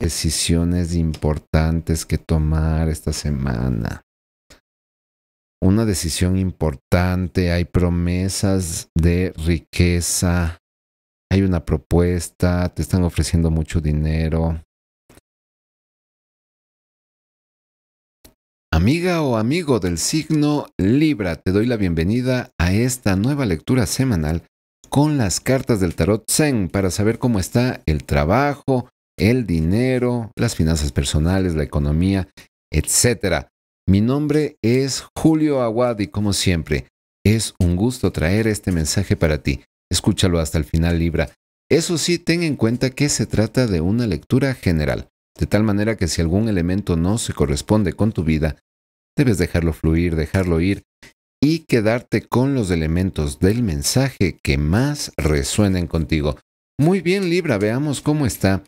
decisiones importantes que tomar esta semana. Una decisión importante, hay promesas de riqueza, hay una propuesta, te están ofreciendo mucho dinero. Amiga o amigo del signo Libra, te doy la bienvenida a esta nueva lectura semanal con las cartas del tarot Zen para saber cómo está el trabajo, el dinero, las finanzas personales, la economía, etc. Mi nombre es Julio Aguad y como siempre, es un gusto traer este mensaje para ti. Escúchalo hasta el final, Libra. Eso sí, ten en cuenta que se trata de una lectura general, de tal manera que si algún elemento no se corresponde con tu vida, debes dejarlo fluir, dejarlo ir y quedarte con los elementos del mensaje que más resuenen contigo. Muy bien, Libra, veamos cómo está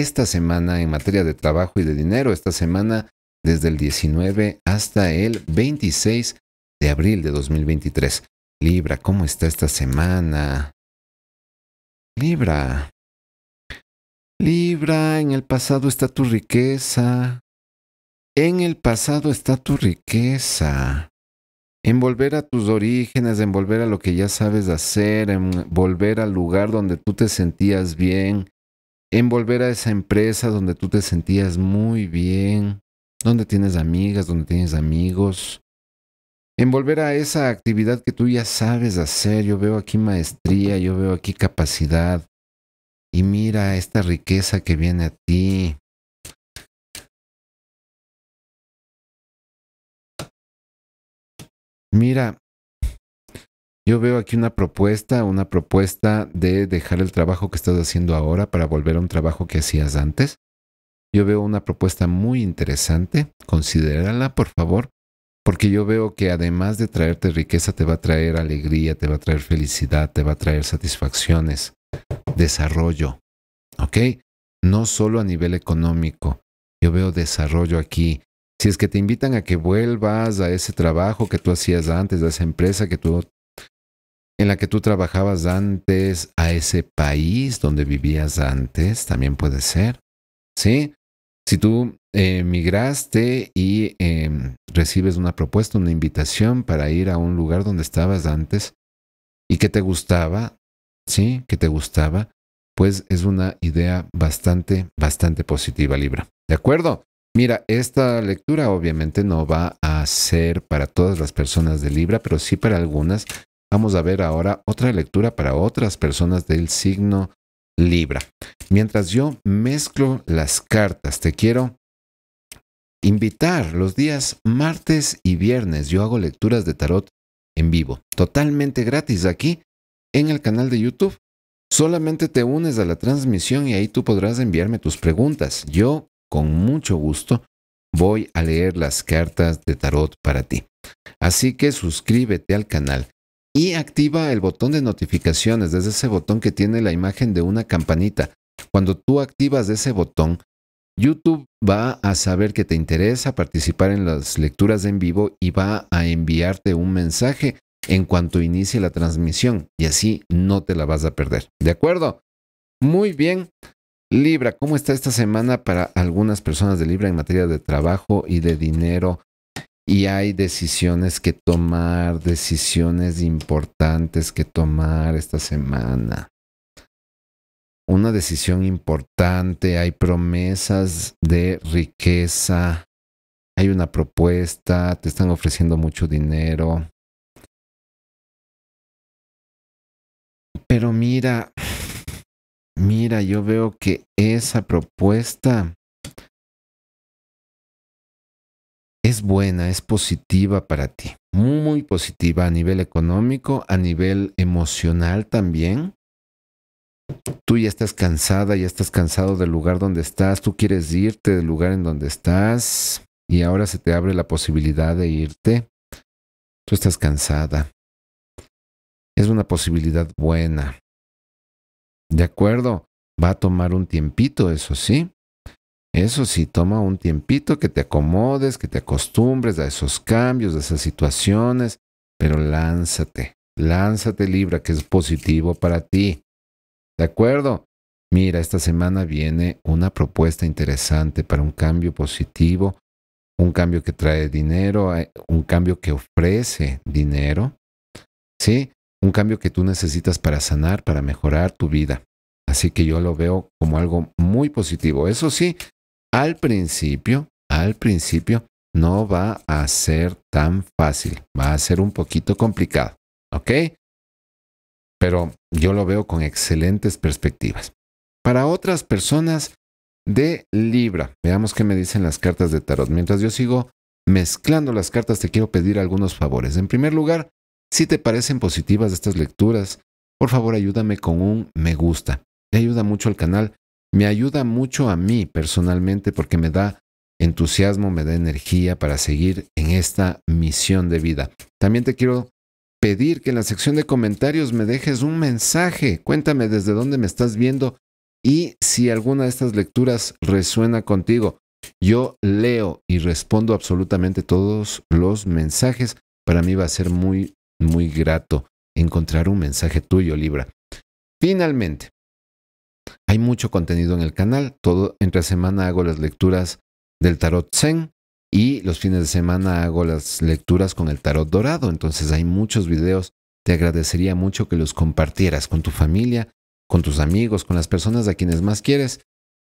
esta semana en materia de trabajo y de dinero, esta semana desde el 19 hasta el 26 de abril de 2023. Libra, ¿cómo está esta semana? Libra. Libra, en el pasado está tu riqueza. En el pasado está tu riqueza. En volver a tus orígenes, en volver a lo que ya sabes hacer, en volver al lugar donde tú te sentías bien, en volver a esa empresa donde tú te sentías muy bien, donde tienes amigas, donde tienes amigos, en volver a esa actividad que tú ya sabes hacer. Yo veo aquí maestría, yo veo aquí capacidad. Y mira esta riqueza que viene a ti. Mira, yo veo aquí una propuesta, una propuesta de dejar el trabajo que estás haciendo ahora para volver a un trabajo que hacías antes. Yo veo una propuesta muy interesante, considérala por favor, porque yo veo que además de traerte riqueza, te va a traer alegría, te va a traer felicidad, te va a traer satisfacciones, desarrollo, ¿ok? No solo a nivel económico, yo veo desarrollo aquí. Si es que te invitan a que vuelvas a ese trabajo que tú hacías antes, a esa empresa que tú en la que tú trabajabas antes, a ese país donde vivías antes, también puede ser. ¿Sí? Si tú emigraste eh, y em, recibes una propuesta, una invitación para ir a un lugar donde estabas antes y que te gustaba, ¿sí? Que te gustaba, pues es una idea bastante, bastante positiva, Libra. ¿De acuerdo? Mira, esta lectura obviamente no va a ser para todas las personas de Libra, pero sí para algunas Vamos a ver ahora otra lectura para otras personas del signo Libra. Mientras yo mezclo las cartas, te quiero invitar los días martes y viernes. Yo hago lecturas de tarot en vivo, totalmente gratis aquí en el canal de YouTube. Solamente te unes a la transmisión y ahí tú podrás enviarme tus preguntas. Yo, con mucho gusto, voy a leer las cartas de tarot para ti. Así que suscríbete al canal y activa el botón de notificaciones, desde ese botón que tiene la imagen de una campanita. Cuando tú activas ese botón, YouTube va a saber que te interesa participar en las lecturas en vivo y va a enviarte un mensaje en cuanto inicie la transmisión y así no te la vas a perder. ¿De acuerdo? Muy bien. Libra, ¿cómo está esta semana para algunas personas de Libra en materia de trabajo y de dinero? y hay decisiones que tomar, decisiones importantes que tomar esta semana. Una decisión importante, hay promesas de riqueza, hay una propuesta, te están ofreciendo mucho dinero. Pero mira, mira, yo veo que esa propuesta es buena, es positiva para ti, muy, positiva a nivel económico, a nivel emocional también. Tú ya estás cansada, ya estás cansado del lugar donde estás, tú quieres irte del lugar en donde estás y ahora se te abre la posibilidad de irte. Tú estás cansada. Es una posibilidad buena. ¿De acuerdo? Va a tomar un tiempito, eso sí, eso sí, toma un tiempito que te acomodes, que te acostumbres a esos cambios, a esas situaciones, pero lánzate, lánzate Libra, que es positivo para ti. ¿De acuerdo? Mira, esta semana viene una propuesta interesante para un cambio positivo, un cambio que trae dinero, eh, un cambio que ofrece dinero, ¿sí? Un cambio que tú necesitas para sanar, para mejorar tu vida. Así que yo lo veo como algo muy positivo. Eso sí, al principio, al principio no va a ser tan fácil, va a ser un poquito complicado, ¿ok? Pero yo lo veo con excelentes perspectivas. Para otras personas de Libra, veamos qué me dicen las cartas de tarot. Mientras yo sigo mezclando las cartas, te quiero pedir algunos favores. En primer lugar, si te parecen positivas estas lecturas, por favor ayúdame con un me gusta. Te ayuda mucho al canal me ayuda mucho a mí personalmente porque me da entusiasmo, me da energía para seguir en esta misión de vida. También te quiero pedir que en la sección de comentarios me dejes un mensaje. Cuéntame desde dónde me estás viendo y si alguna de estas lecturas resuena contigo. Yo leo y respondo absolutamente todos los mensajes. Para mí va a ser muy, muy grato encontrar un mensaje tuyo, Libra. Finalmente, hay mucho contenido en el canal. Todo entre semana hago las lecturas del tarot Zen y los fines de semana hago las lecturas con el tarot dorado. Entonces hay muchos videos. Te agradecería mucho que los compartieras con tu familia, con tus amigos, con las personas a quienes más quieres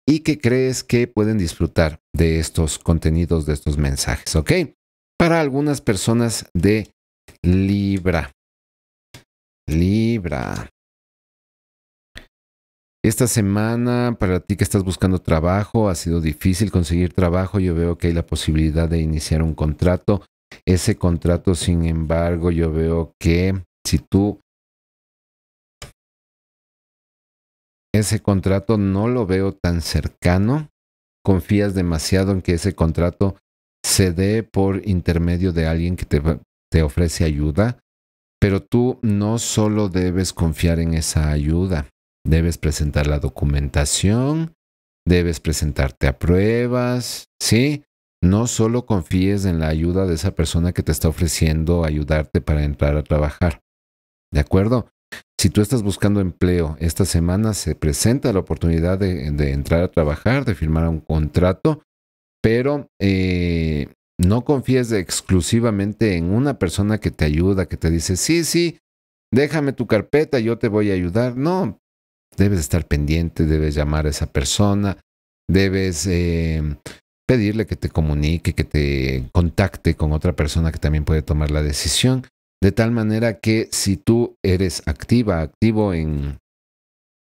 y que crees que pueden disfrutar de estos contenidos, de estos mensajes, ¿ok? Para algunas personas de Libra. Libra. Esta semana, para ti que estás buscando trabajo, ha sido difícil conseguir trabajo. Yo veo que hay la posibilidad de iniciar un contrato. Ese contrato, sin embargo, yo veo que si tú ese contrato no lo veo tan cercano, confías demasiado en que ese contrato se dé por intermedio de alguien que te, ofrece ayuda, pero tú no solo debes confiar en esa ayuda, Debes presentar la documentación, debes presentarte a pruebas, ¿sí? No solo confíes en la ayuda de esa persona que te está ofreciendo ayudarte para entrar a trabajar. ¿De acuerdo? Si tú estás buscando empleo, esta semana se presenta la oportunidad de, entrar a trabajar, de firmar un contrato, pero eh, no confíes exclusivamente en una persona que te ayuda, que te dice, sí, sí, déjame tu carpeta, yo te voy a ayudar. No, Debes estar pendiente, debes llamar a esa persona, debes em, pedirle que te comunique, que te contacte con otra persona que también puede tomar la decisión. De tal manera que si tú eres activa, activo en,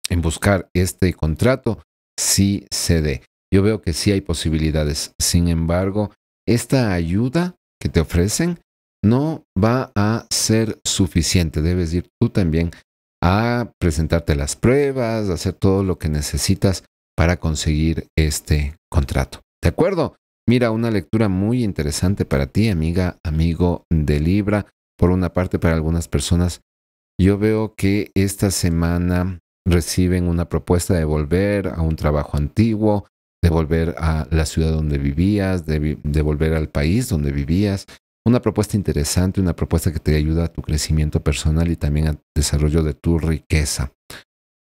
en buscar este contrato, sí se dé. Yo veo que sí hay posibilidades. Sin embargo, esta ayuda que te ofrecen no va a ser suficiente. Debes ir tú también a presentarte las pruebas, a hacer todo lo que necesitas para conseguir este contrato. ¿De acuerdo? Mira, una lectura muy interesante para ti, amiga, amigo de Libra. Por una parte, para algunas personas, yo veo que esta semana reciben una propuesta de volver a un trabajo antiguo, de volver a la ciudad donde vivías, de, de volver al país donde vivías, una propuesta interesante, una propuesta que te ayuda a tu crecimiento personal y también al desarrollo de tu riqueza.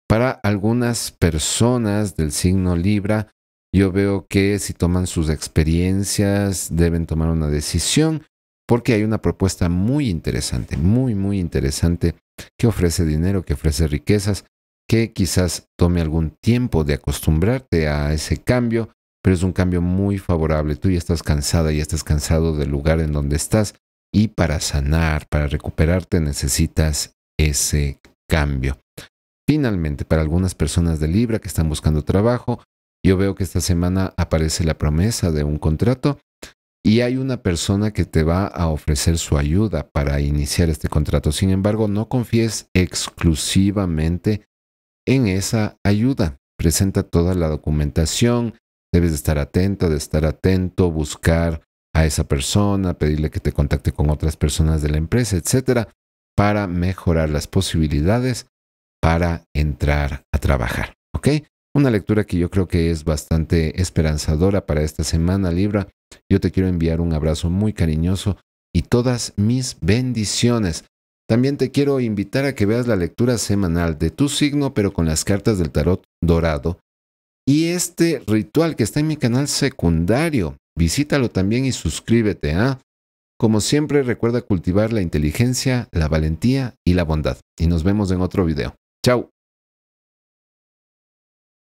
Para algunas personas del signo Libra, yo veo que si toman sus experiencias, deben tomar una decisión, porque hay una propuesta muy interesante, muy, muy interesante, que ofrece dinero, que ofrece riquezas, que quizás tome algún tiempo de acostumbrarte a ese cambio, pero es un cambio muy favorable. Tú ya estás cansada, ya estás cansado del lugar en donde estás y para sanar, para recuperarte necesitas ese cambio. Finalmente, para algunas personas de Libra que están buscando trabajo, yo veo que esta semana aparece la promesa de un contrato y hay una persona que te va a ofrecer su ayuda para iniciar este contrato. Sin embargo, no confíes exclusivamente en esa ayuda. Presenta toda la documentación, Debes de estar atento, de estar atento, buscar a esa persona, pedirle que te contacte con otras personas de la empresa, etcétera, para mejorar las posibilidades para entrar a trabajar. ¿Ok? Una lectura que yo creo que es bastante esperanzadora para esta semana, Libra. Yo te quiero enviar un abrazo muy cariñoso y todas mis bendiciones. También te quiero invitar a que veas la lectura semanal de tu signo, pero con las cartas del tarot dorado y este ritual que está en mi canal secundario, visítalo también y suscríbete. ¿ah? Como siempre, recuerda cultivar la inteligencia, la valentía y la bondad. Y nos vemos en otro video. Chao.